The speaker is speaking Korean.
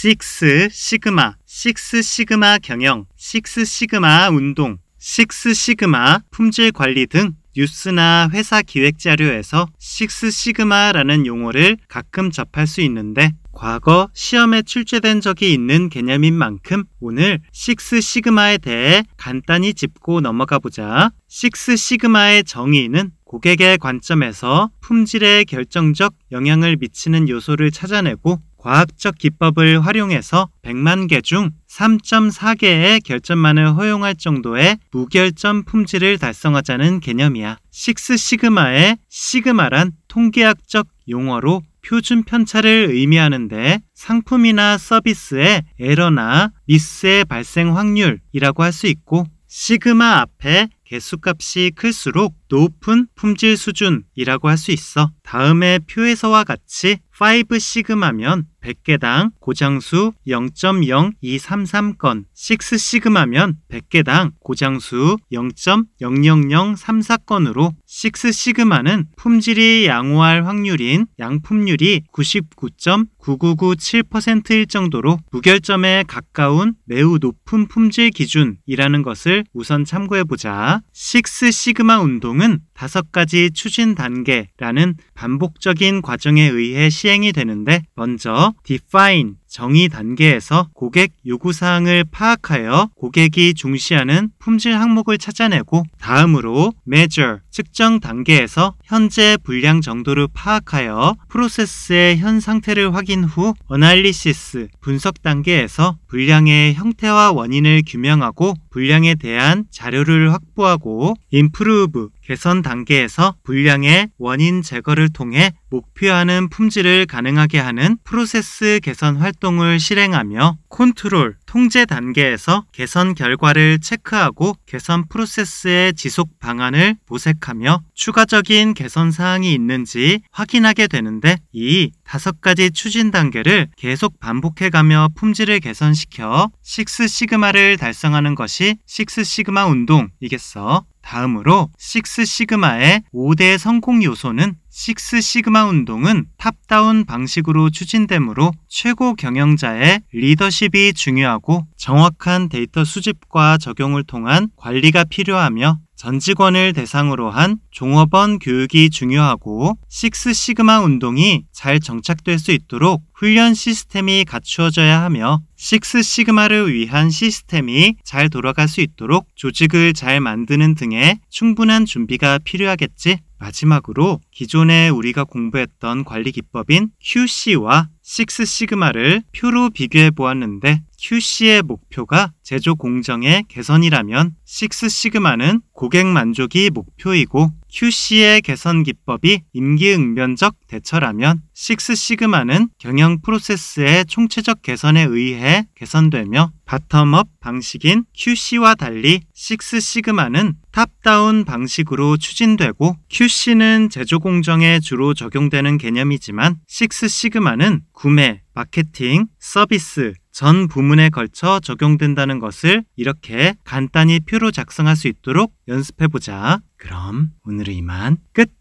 식스 시그마, 식스 시그마 경영, 식스 시그마 운동, 식스 시그마 품질 관리 등 뉴스나 회사 기획 자료에서 식스 시그마라는 용어를 가끔 접할 수 있는데 과거 시험에 출제된 적이 있는 개념인 만큼 오늘 식스 시그마에 대해 간단히 짚고 넘어가 보자. 식스 시그마의 정의는 고객의 관점에서 품질에 결정적 영향을 미치는 요소를 찾아내고 과학적 기법을 활용해서 100만 개 중 3.4개의 결점만을 허용할 정도의 무결점 품질을 달성하자는 개념이야. 식스 시그마의 시그마란 통계학적 용어로 표준 편차를 의미하는데 상품이나 서비스의 에러나 미스의 발생 확률이라고 할 수 있고 시그마 앞에 개수값이 클수록 높은 품질 수준이라고 할 수 있어. 다음의 표에서와 같이 5 시그마면 100개당 고장수 0.0233건, 6 시그마면 100개당 고장수 0.00034건으로 6 시그마는 품질이 양호할 확률인 양품률이 99.9997%일 정도로 무결점에 가까운 매우 높은 품질 기준이라는 것을 우선 참고해보자. 6 시그마 운동은 다섯 가지 추진 단계라는 반복적인 과정에 의해 시행이 되는데 먼저 define 정의 단계에서 고객 요구사항을 파악하여 고객이 중시하는 품질 항목을 찾아내고 다음으로 measure 측정 단계에서 현재 분량 정도를 파악하여 프로세스의 현 상태를 확인 후 analysis 분석 단계에서 분량의 형태와 원인을 규명하고 분량에 대한 자료를 확보하고 improve 개선 단계에서 분량의 원인 제거를 통해 목표하는 품질을 가능하게 하는 프로세스 개선 활동을 실행하며 컨트롤, 통제 단계에서 개선 결과를 체크하고 개선 프로세스의 지속 방안을 모색하며 추가적인 개선 사항이 있는지 확인하게 되는데 이 다섯 가지 추진 단계를 계속 반복해가며 품질을 개선시켜 식스 시그마를 달성하는 것이 식스 시그마 운동이겠어. 다음으로 식스 시그마의 5대 성공 요소는 식스 시그마 운동은 탑다운 방식으로 추진되므로 최고 경영자의 리더십이 중요하고 정확한 데이터 수집과 적용을 통한 관리가 필요하며 전 직원을 대상으로 한 종업원 교육이 중요하고 식스 시그마 운동이 잘 정착될 수 있도록 훈련 시스템이 갖추어져야 하며 식스 시그마를 위한 시스템이 잘 돌아갈 수 있도록 조직을 잘 만드는 등의 충분한 준비가 필요하겠지. 마지막으로 기존에 우리가 공부했던 관리 기법인 QC와 6시그마를 표로 비교해 보았는데 QC의 목표가 제조 공정의 개선이라면 6시그마는 고객 만족이 목표이고 QC의 개선 기법이 임기응변적 대처라면 식스시그마는 경영 프로세스의 총체적 개선에 의해 개선되며 바텀업 방식인 QC와 달리 식스시그마는 탑다운 방식으로 추진되고 QC는 제조공정에 주로 적용되는 개념이지만 식스시그마는 구매, 마케팅, 서비스, 전 부문에 걸쳐 적용된다는 것을 이렇게 간단히 표로 작성할 수 있도록 연습해보자. 그럼 오늘은 이만 끝!